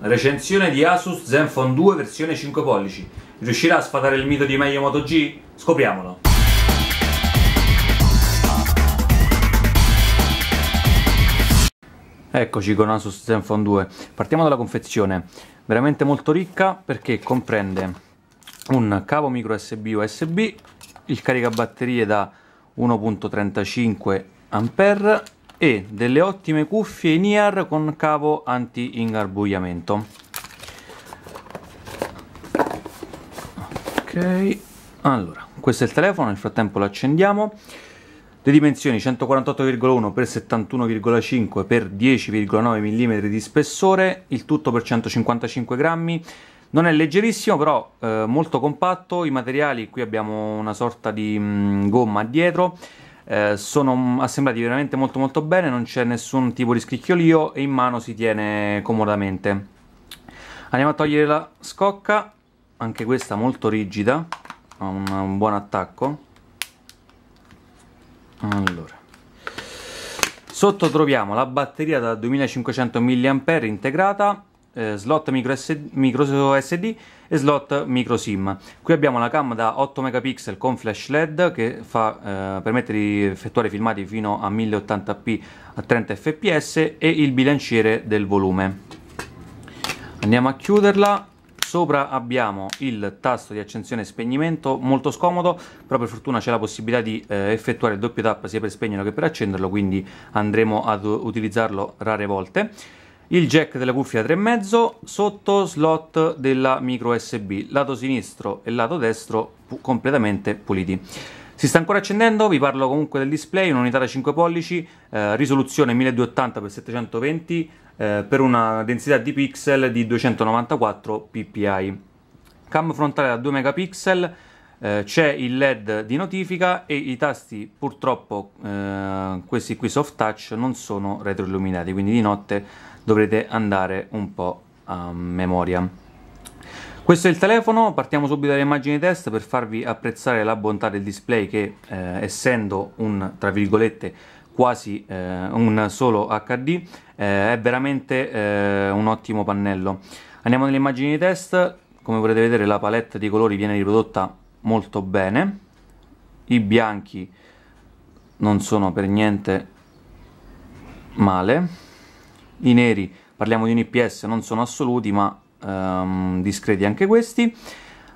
Recensione di Asus Zenfone 2 versione 5 pollici. Riuscirà a sfatare il mito di meglio Moto G? Scopriamolo! Eccoci con Asus Zenfone 2. Partiamo dalla confezione. Veramente molto ricca perché comprende un cavo micro USB USB, il caricabatterie da 1.35 A e delle ottime cuffie in ear con cavo anti-ingarbugliamento. Ok, allora, questo è il telefono, nel frattempo lo accendiamo. Le dimensioni 148,1 x 71,5 x 10,9 mm di spessore, il tutto per 155 grammi. Non è leggerissimo, però eh, molto compatto. I materiali, qui abbiamo una sorta di mh, mm, gomma dietro eh, sono assemblati veramente molto molto bene, non c'è nessun tipo di scricchiolio e in mano si tiene comodamente. Andiamo a togliere la scocca, anche questa molto rigida, ha un, un buon attacco. Allora. Sotto troviamo la batteria da 2500 mAh integrata, eh, slot micro SD, micro SD e slot micro SIM. Qui abbiamo la cam da 8 megapixel con flash LED che fa, eh, permette di effettuare filmati fino a 1080p a 30 fps e il bilanciere del volume. Andiamo a chiuderla sopra abbiamo il tasto di accensione e spegnimento molto scomodo però per fortuna c'è la possibilità di eh, effettuare il doppio tap sia per spegnerlo che per accenderlo quindi andremo ad utilizzarlo rare volte il jack della cuffia 3,5 sotto slot della micro USB, lato sinistro e lato destro pu completamente puliti. Si sta ancora accendendo, vi parlo comunque del display, un'unità da 5 pollici, eh, risoluzione 1280x720 eh, per una densità di pixel di 294 ppi. Cam frontale da 2 megapixel, eh, c'è il led di notifica e i tasti purtroppo eh, questi qui soft touch non sono retroilluminati, quindi di notte dovrete andare un po' a memoria. Questo è il telefono, partiamo subito dalle immagini test per farvi apprezzare la bontà del display che eh, essendo un, tra virgolette, quasi eh, un solo HD, eh, è veramente eh, un ottimo pannello. Andiamo nelle immagini test, come potete vedere la palette di colori viene riprodotta molto bene, i bianchi non sono per niente male, i neri parliamo di un IPS, non sono assoluti ma um, discreti anche questi,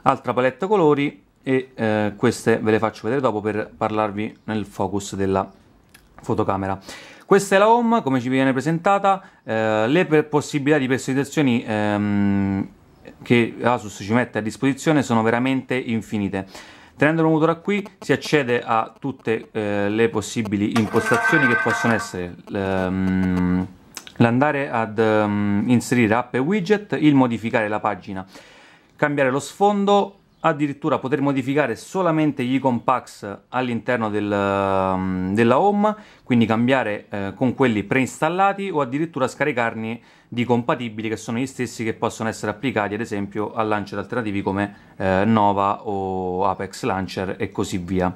altra paletta colori e eh, queste ve le faccio vedere dopo per parlarvi nel focus della fotocamera. Questa è la home, come ci viene presentata, eh, le possibilità di personalizzazioni ehm, che Asus ci mette a disposizione sono veramente infinite. Tenendo il motore qui si accede a tutte eh, le possibili impostazioni che possono essere ehm, l'andare ad um, inserire app e widget, il modificare la pagina, cambiare lo sfondo, addirittura poter modificare solamente gli icon packs all'interno del, um, della home, quindi cambiare eh, con quelli preinstallati o addirittura scaricarne di compatibili che sono gli stessi che possono essere applicati ad esempio a launcher alternativi come eh, Nova o Apex Launcher e così via.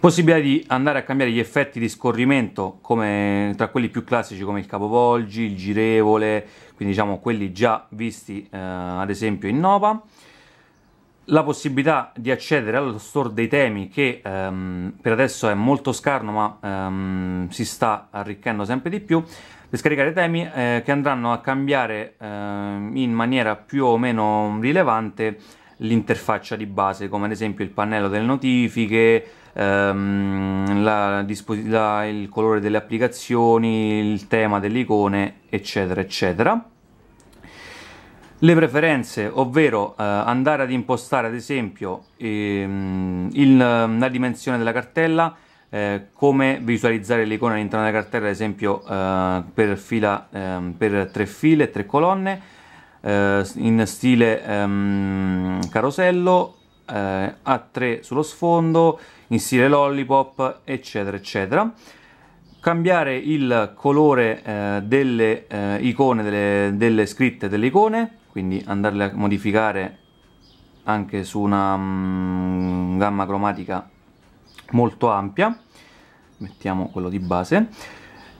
Possibilità di andare a cambiare gli effetti di scorrimento come tra quelli più classici come il capovolgi, il girevole, quindi diciamo quelli già visti eh, ad esempio in Nova. La possibilità di accedere allo store dei temi che ehm, per adesso è molto scarno ma ehm, si sta arricchendo sempre di più per scaricare temi eh, che andranno a cambiare eh, in maniera più o meno rilevante l'interfaccia di base, come ad esempio il pannello delle notifiche, ehm, la, la, il colore delle applicazioni, il tema delle icone, eccetera, eccetera. Le preferenze, ovvero eh, andare ad impostare ad esempio ehm, il, la dimensione della cartella, eh, come visualizzare le all'interno della cartella, ad esempio eh, per, fila, ehm, per tre file, tre colonne, eh, in stile ehm, carosello eh, a 3 sullo sfondo in stile lollipop eccetera eccetera cambiare il colore eh, delle eh, icone, delle, delle, scritte delle icone, quindi andarle a modificare anche su una mm, gamma cromatica molto ampia, mettiamo quello di base,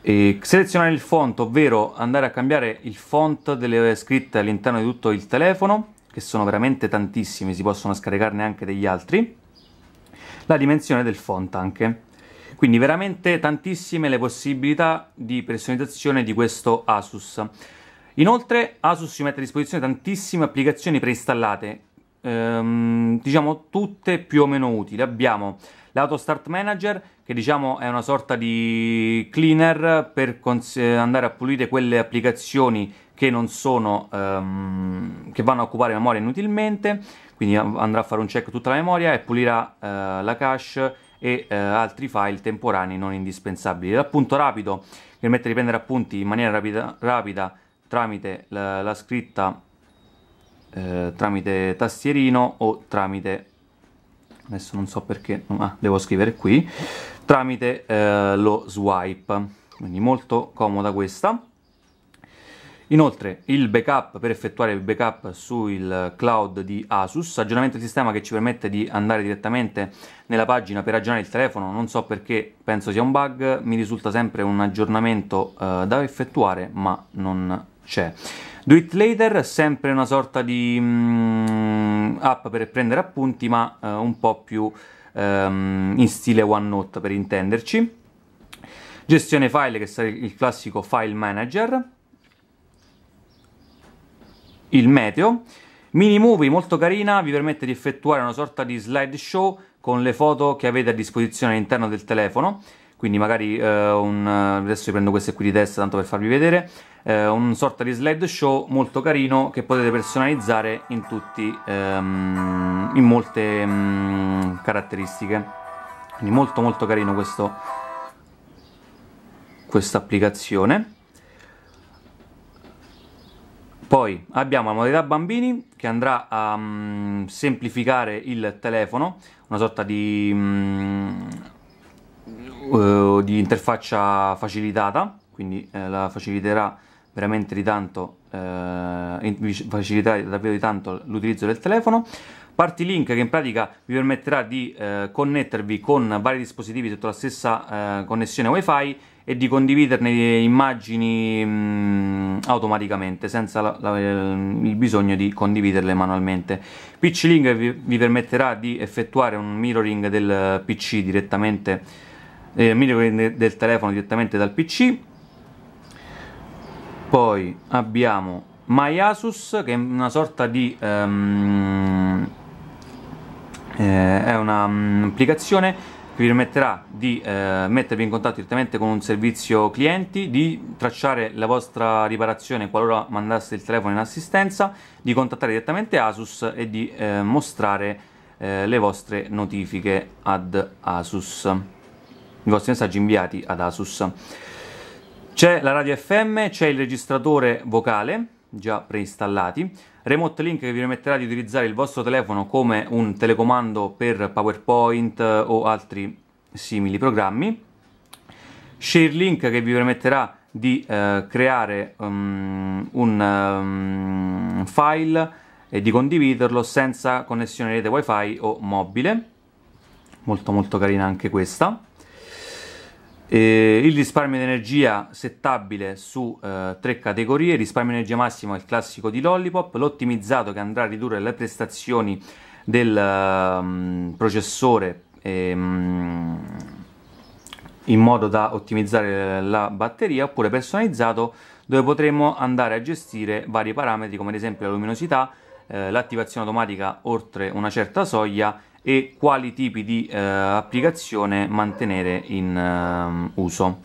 e selezionare il font, ovvero andare a cambiare il font delle scritte all'interno di tutto il telefono, che sono veramente tantissimi, si possono scaricarne anche degli altri. La dimensione del font anche. Quindi veramente tantissime le possibilità di personalizzazione di questo Asus. Inoltre Asus ci mette a disposizione tantissime applicazioni preinstallate, ehm, diciamo tutte più o meno utili. Abbiamo l'Auto Start Manager che diciamo è una sorta di cleaner per eh, andare a pulire quelle applicazioni che non sono ehm, che vanno a occupare memoria inutilmente quindi andrà a fare un check tutta la memoria e pulirà eh, la cache e eh, altri file temporanei non indispensabili l'appunto rapido permette di prendere appunti in maniera rapida, rapida tramite la, la scritta eh, tramite tastierino o tramite adesso non so perché ah, devo scrivere qui tramite eh, lo swipe quindi molto comoda questa Inoltre il backup per effettuare il backup sul cloud di Asus, aggiornamento del sistema che ci permette di andare direttamente nella pagina per aggiornare il telefono, non so perché penso sia un bug, mi risulta sempre un aggiornamento eh, da effettuare ma non c'è. Do it later, sempre una sorta di mm, app per prendere appunti ma eh, un po' più um, in stile OneNote per intenderci. Gestione file che sarà il classico file manager. Il meteo. Mini movie molto carina, vi permette di effettuare una sorta di slideshow con le foto che avete a disposizione all'interno del telefono quindi magari eh, un, adesso prendo queste qui di testa tanto per farvi vedere eh, un sorta di slideshow molto carino che potete personalizzare in tutti ehm, in molte mm, caratteristiche quindi molto molto carino questo questa applicazione poi abbiamo la modalità bambini che andrà a um, semplificare il telefono, una sorta di, um, di interfaccia facilitata, quindi eh, la faciliterà veramente di tanto, eh, facilitare davvero di tanto l'utilizzo del telefono. Party Link che in pratica vi permetterà di eh, connettervi con vari dispositivi sotto la stessa eh, connessione WiFi e di condividerne immagini mh, mm, automaticamente senza la, la, il bisogno di condividerle manualmente. PC Link vi, vi permetterà di effettuare un mirroring del PC direttamente eh, mirroring del telefono direttamente dal PC poi abbiamo Maiasus, che è una sorta di... Um, è un'applicazione mm, che vi permetterà di eh, mettervi in contatto direttamente con un servizio clienti, di tracciare la vostra riparazione qualora mandaste il telefono in assistenza, di contattare direttamente Asus e di eh, mostrare eh, le vostre notifiche ad Asus, i vostri messaggi inviati ad Asus. C'è la radio FM, c'è il registratore vocale, già preinstallati, Remote Link che vi permetterà di utilizzare il vostro telefono come un telecomando per PowerPoint eh, o altri simili programmi, Share Link che vi permetterà di eh, creare um, un um, file e di condividerlo senza connessione rete wifi o mobile molto molto carina anche questa eh, il risparmio di energia settabile su eh, tre categorie, risparmio di energia massimo è il classico di Lollipop, l'ottimizzato che andrà a ridurre le prestazioni del um, processore um, in modo da ottimizzare la batteria, oppure personalizzato dove potremo andare a gestire vari parametri come ad esempio la luminosità, eh, l'attivazione automatica oltre una certa soglia e quali tipi di eh, applicazione mantenere in eh, uso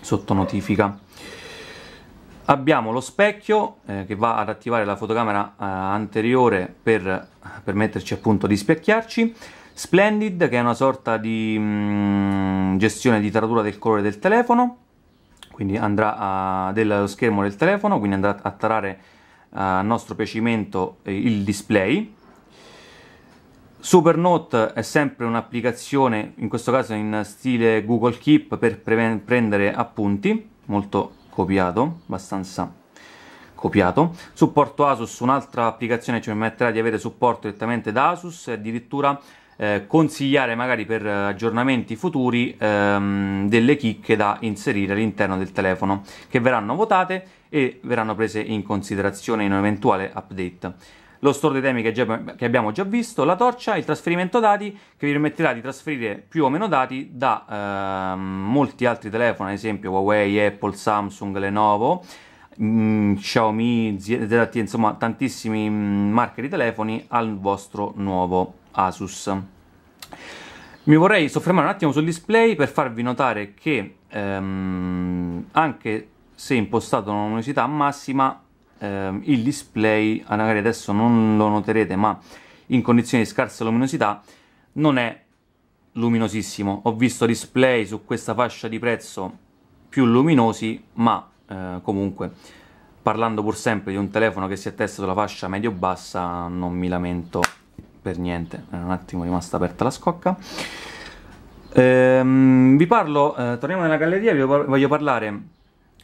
sotto notifica. Abbiamo lo specchio eh, che va ad attivare la fotocamera eh, anteriore per permetterci appunto di specchiarci, Splendid che è una sorta di mh, mm, gestione di taratura del colore del telefono, quindi andrà a, dello schermo del telefono, quindi andrà a tarare eh, a nostro piacimento eh, il display Supernote è sempre un'applicazione, in questo caso in stile Google Keep, per prendere appunti, molto copiato, abbastanza copiato. Supporto Asus, un'altra applicazione ci permetterà di avere supporto direttamente da Asus e addirittura eh, consigliare magari per aggiornamenti futuri ehm, delle chicche da inserire all'interno del telefono che verranno votate e verranno prese in considerazione in un eventuale update lo store dei temi che, già, che abbiamo già visto, la torcia, il trasferimento dati che vi permetterà di trasferire più o meno dati da eh, molti altri telefoni, ad esempio Huawei, Apple, Samsung, Lenovo, mh, mm, Xiaomi, ZTE, insomma tantissimi mm, marchi di telefoni al vostro nuovo Asus. Mi vorrei soffermare un attimo sul display per farvi notare che ehm, anche se impostato a una luminosità massima ehm, il display ah, magari adesso non lo noterete ma in condizioni di scarsa luminosità non è luminosissimo ho visto display su questa fascia di prezzo più luminosi ma eh, comunque parlando pur sempre di un telefono che si attesta sulla fascia medio bassa non mi lamento per niente è un attimo rimasta aperta la scocca ehm, vi parlo eh, torniamo nella galleria vi voglio parlare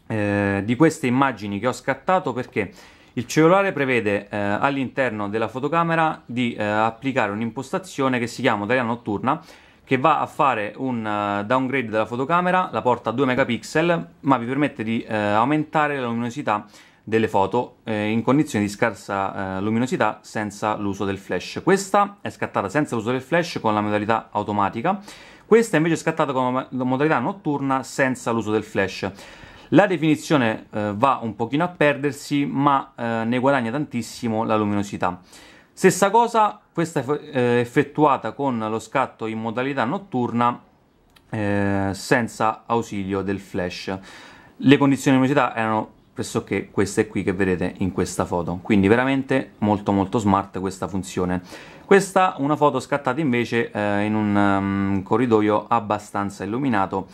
eh, di queste immagini che ho scattato perché il cellulare prevede eh, all'interno della fotocamera di eh, applicare un'impostazione che si chiama tela notturna che va a fare un eh, downgrade della fotocamera, la porta a 2 megapixel, ma vi permette di aumentare la luminosità delle foto eh, in condizioni di scarsa eh, luminosità senza l'uso del flash. Questa è scattata senza l'uso del flash con la modalità automatica, questa invece è scattata con la modalità notturna senza l'uso del flash. La definizione eh, va un pochino a perdersi, ma eh, ne guadagna tantissimo la luminosità. Stessa cosa, questa eh, effettuata con lo scatto in modalità notturna eh, senza ausilio del flash. Le condizioni di luminosità erano pressoché queste qui che vedete in questa foto, quindi veramente molto molto smart questa funzione. Questa è una foto scattata invece eh, in un um, corridoio abbastanza illuminato,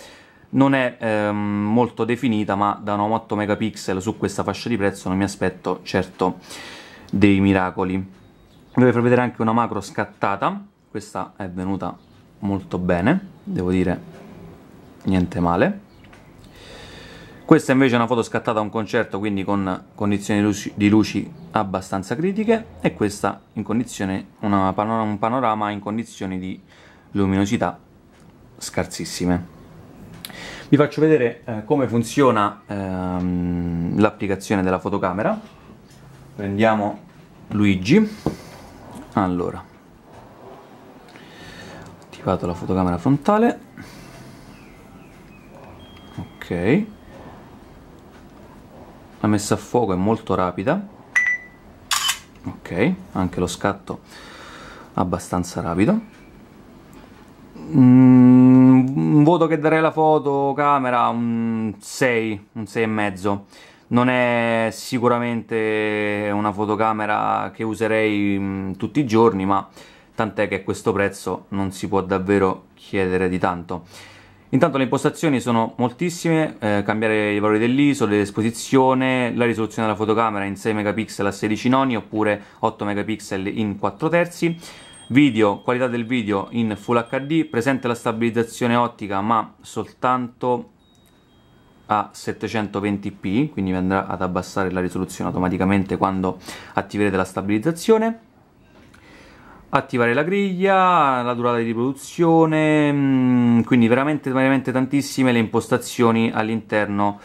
non è ehm, molto definita ma da 8 megapixel su questa fascia di prezzo non mi aspetto certo dei miracoli vi farò vedere anche una macro scattata questa è venuta molto bene devo dire niente male questa invece è una foto scattata a un concerto quindi con condizioni di luci abbastanza critiche e questa in condizione una, un panorama in condizioni di luminosità scarsissime vi faccio vedere eh, come funziona ehm, l'applicazione della fotocamera. Prendiamo Luigi. Allora, attivato la fotocamera frontale. Ok. La messa a fuoco è molto rapida. Ok, anche lo scatto abbastanza rapido. Mm un voto che darei alla fotocamera un 6, un 6,5. Non è sicuramente una fotocamera che userei mm, tutti i giorni, ma tant'è che a questo prezzo non si può davvero chiedere di tanto. Intanto le impostazioni sono moltissime, eh, cambiare i valori dell'ISO, dell'esposizione, la risoluzione della fotocamera in 6 megapixel a 16 noni oppure 8 megapixel in 4 terzi, Video, qualità del video in Full HD, presente la stabilizzazione ottica ma soltanto a 720p, quindi vi andrà ad abbassare la risoluzione automaticamente quando attiverete la stabilizzazione attivare la griglia, la durata di riproduzione, mm, quindi veramente, veramente tantissime le impostazioni all'interno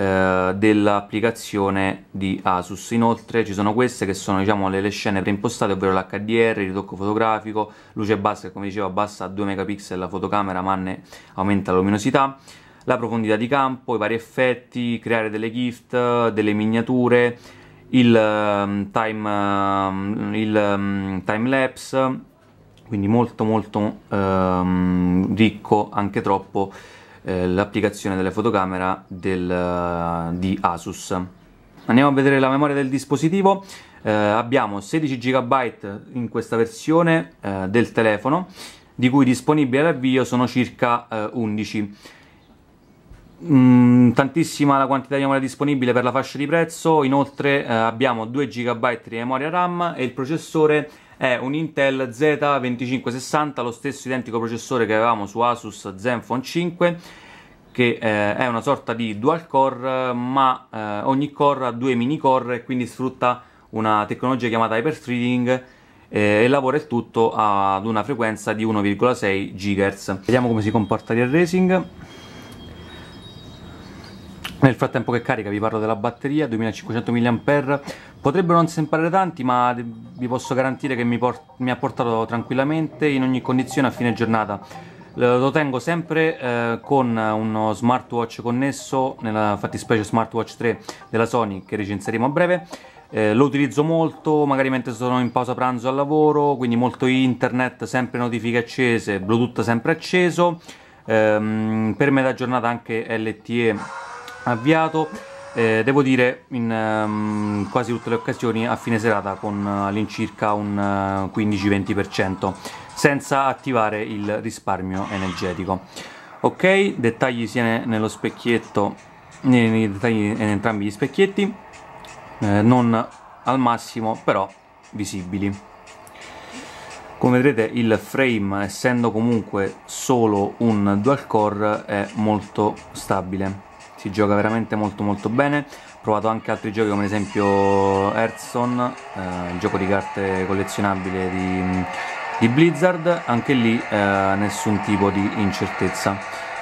eh, dell'applicazione di Asus inoltre ci sono queste che sono diciamo le, le scene preimpostate ovvero l'HDR, il ritocco fotografico luce bassa che come dicevo abbassa a 2 megapixel la fotocamera ma ne aumenta la luminosità la profondità di campo, i vari effetti, creare delle gift, delle miniature, il um, time, um, il, um, ehm, time lapse, quindi molto molto ricco, anche troppo eh, l'applicazione della fotocamera del, eh, di Asus. Andiamo a vedere la memoria del dispositivo. Eh, abbiamo 16 GB in questa versione eh, del telefono, di cui disponibili all'avvio sono circa eh, 11. Mm, tantissima la quantità di memoria disponibile per la fascia di prezzo, inoltre eh, abbiamo 2 GB di memoria RAM e il processore è un Intel Z2560, lo stesso identico processore che avevamo su Asus Zenfone 5 che eh, è una sorta di dual core ma eh, ogni core ha due mini core e quindi sfrutta una tecnologia chiamata hyperthreading eh, e lavora il tutto ad una frequenza di 1,6 GHz. Vediamo come si comporta il racing. Nel frattempo che carica vi parlo della batteria, 2500 mAh, potrebbero non sembrare tanti ma vi posso garantire che mi, mi, ha portato tranquillamente in ogni condizione a fine giornata. Lo tengo sempre eh, con uno smartwatch connesso, nella fattispecie smartwatch 3 della Sony che recensiremo a breve. Eh, lo utilizzo molto, magari mentre sono in pausa pranzo al lavoro, quindi molto internet, sempre notifiche accese, Bluetooth sempre acceso. Ehm, per metà giornata anche LTE avviato eh, devo dire in ehm, quasi tutte le occasioni a fine serata con eh, all'incirca un 15-20% eh, senza attivare il risparmio energetico ok dettagli sia nello specchietto nei dettagli in entrambi gli specchietti eh, non al massimo però visibili come vedrete il frame essendo comunque solo un dual core è molto stabile si gioca veramente molto molto bene ho provato anche altri giochi come ad esempio Hearthstone eh, il gioco di carte collezionabile di, di Blizzard anche lì eh, nessun tipo di incertezza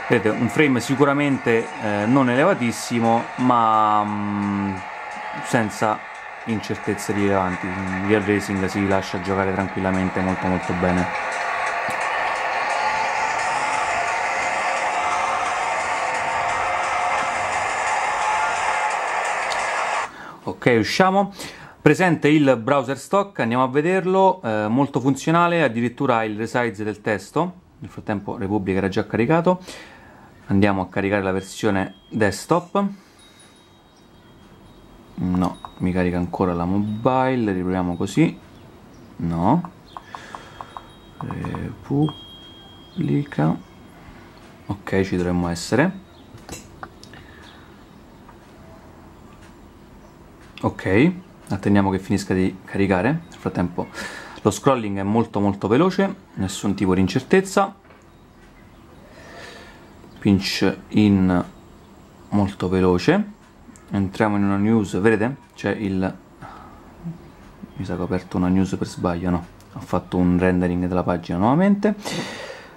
vedete un frame sicuramente eh, non elevatissimo ma mh, mm, senza incertezze rilevanti il Real racing si lascia giocare tranquillamente molto molto bene ok usciamo presente il browser stock andiamo a vederlo eh, molto funzionale addirittura il resize del testo nel frattempo Repubblica era già caricato andiamo a caricare la versione desktop no mi carica ancora la mobile riproviamo così no Repubblica ok ci dovremmo essere ok attendiamo che finisca di caricare nel frattempo lo scrolling è molto molto veloce nessun tipo di incertezza pinch in molto veloce entriamo in una news vedete c'è il mi sa che ho aperto una news per sbaglio no ho fatto un rendering della pagina nuovamente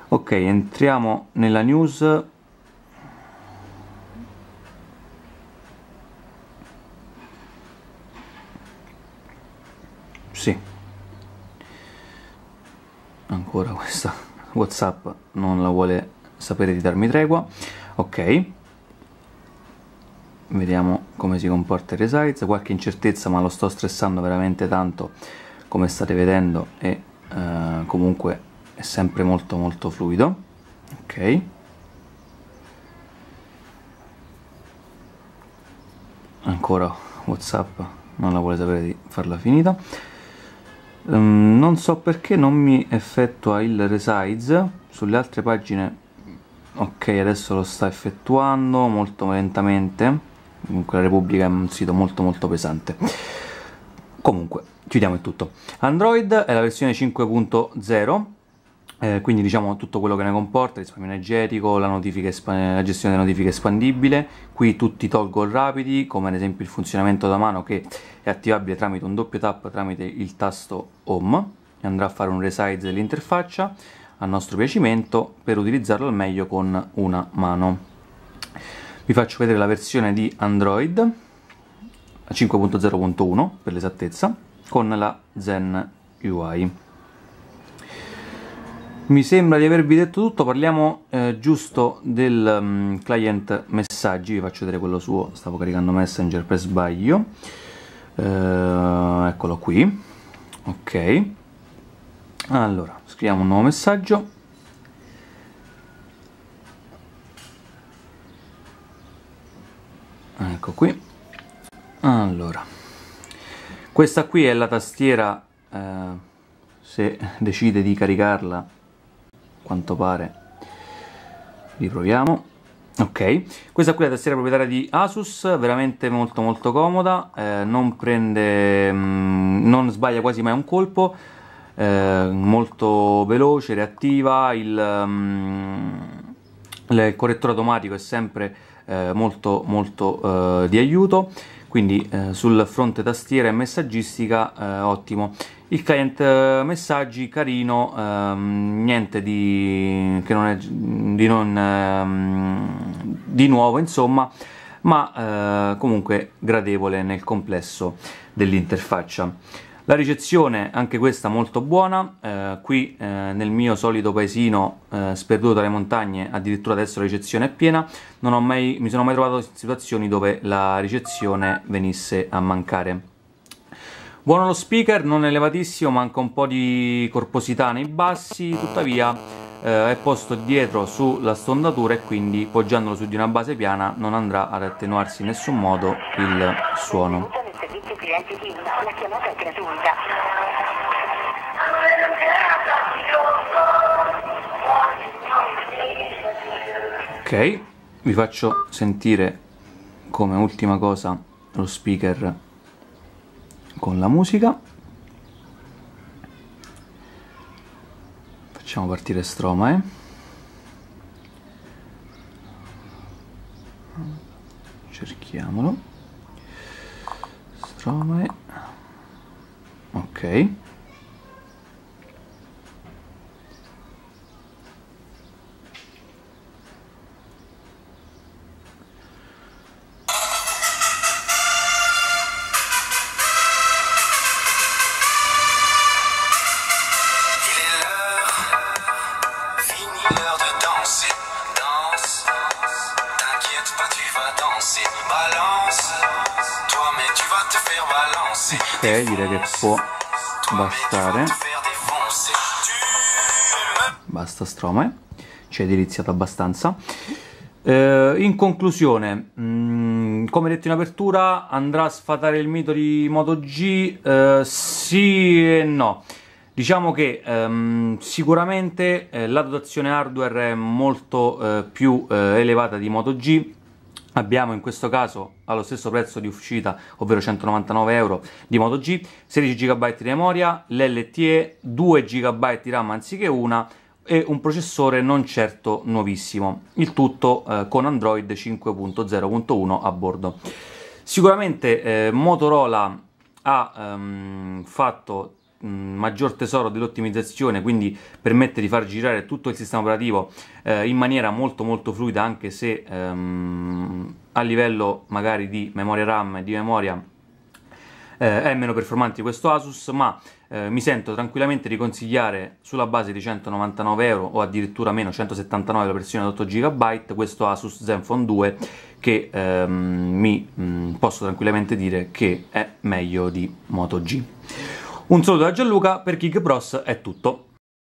ok entriamo nella news ancora questa whatsapp non la vuole sapere di darmi tregua ok vediamo come si comporta il resize qualche incertezza ma lo sto stressando veramente tanto come state vedendo e eh, comunque è sempre molto molto fluido ok ancora whatsapp non la vuole sapere di farla finita um, non so perché non mi effettua il resize sulle altre pagine ok adesso lo sta effettuando molto lentamente comunque la Repubblica è un sito molto molto pesante comunque chiudiamo il tutto android è la versione 5.0 eh, quindi diciamo tutto quello che ne comporta, risparmio energetico, la, la, gestione delle notifiche espandibile, qui tutti tolgo rapidi come ad esempio il funzionamento da mano che è attivabile tramite un doppio tap tramite il tasto home e andrà a fare un resize dell'interfaccia a nostro piacimento per utilizzarlo al meglio con una mano. Vi faccio vedere la versione di Android 5.0.1 per l'esattezza con la Zen UI mi sembra di avervi detto tutto, parliamo eh, giusto del um, client messaggi, vi faccio vedere quello suo, stavo caricando Messenger per sbaglio, eh, eccolo qui, ok, allora scriviamo un nuovo messaggio, ecco qui, allora, questa qui è la tastiera, eh, se decide di caricarla quanto pare. Riproviamo. Ok, questa qui è la tastiera proprietaria di Asus, veramente molto molto comoda, eh, non prende, mh, mm, non sbaglia quasi mai un colpo, eh, molto veloce, reattiva, il, mh, mm, il correttore automatico è sempre eh, molto molto eh, di aiuto, quindi eh, sul fronte tastiera e messaggistica eh, ottimo il client eh, messaggi carino ehm, niente di, non è, di, non, ehm, di nuovo insomma ma eh, comunque gradevole nel complesso dell'interfaccia la ricezione anche questa molto buona eh, qui eh, nel mio solito paesino eh, sperduto tra le montagne addirittura adesso la ricezione è piena non mai, mi sono mai trovato in situazioni dove la ricezione venisse a mancare Buono lo speaker, non elevatissimo, manca un po' di corposità nei bassi, tuttavia eh, è posto dietro sulla stondatura e quindi poggiandolo su di una base piana non andrà ad attenuarsi in nessun modo il suono. Ok, vi faccio sentire come ultima cosa lo speaker con la musica. Facciamo partire Stroma, eh. Cerchiamolo. Stromae. Eh. Ok. Ok, direi che può bastare. Basta strome, ci è deliziato abbastanza. Eh, in conclusione, mh, mm, come detto in apertura, andrà a sfatare il mito di MotoG? Eh, sì e no. Diciamo che ehm, sicuramente eh, la dotazione hardware è molto eh, più eh, elevata di MotoG, abbiamo in questo caso allo stesso prezzo di uscita, ovvero 199 euro di Moto G, 16 GB di memoria, l'LTE, 2 GB di RAM anziché una e un processore non certo nuovissimo, il tutto eh, con Android 5.0.1 a bordo. Sicuramente eh, Motorola ha ehm, fatto maggior tesoro dell'ottimizzazione, quindi permette di far girare tutto il sistema operativo eh, in maniera molto molto fluida, anche se ehm, a livello magari di memoria RAM e di memoria eh, è meno performante di questo Asus, ma eh, mi sento tranquillamente di consigliare sulla base di 199 euro o addirittura meno 179 la versione da 8 GB questo Asus Zenfone 2 che ehm, mi mh, mm, posso tranquillamente dire che è meglio di Moto G. Un saluto da Gianluca, per Kick Bros è tutto.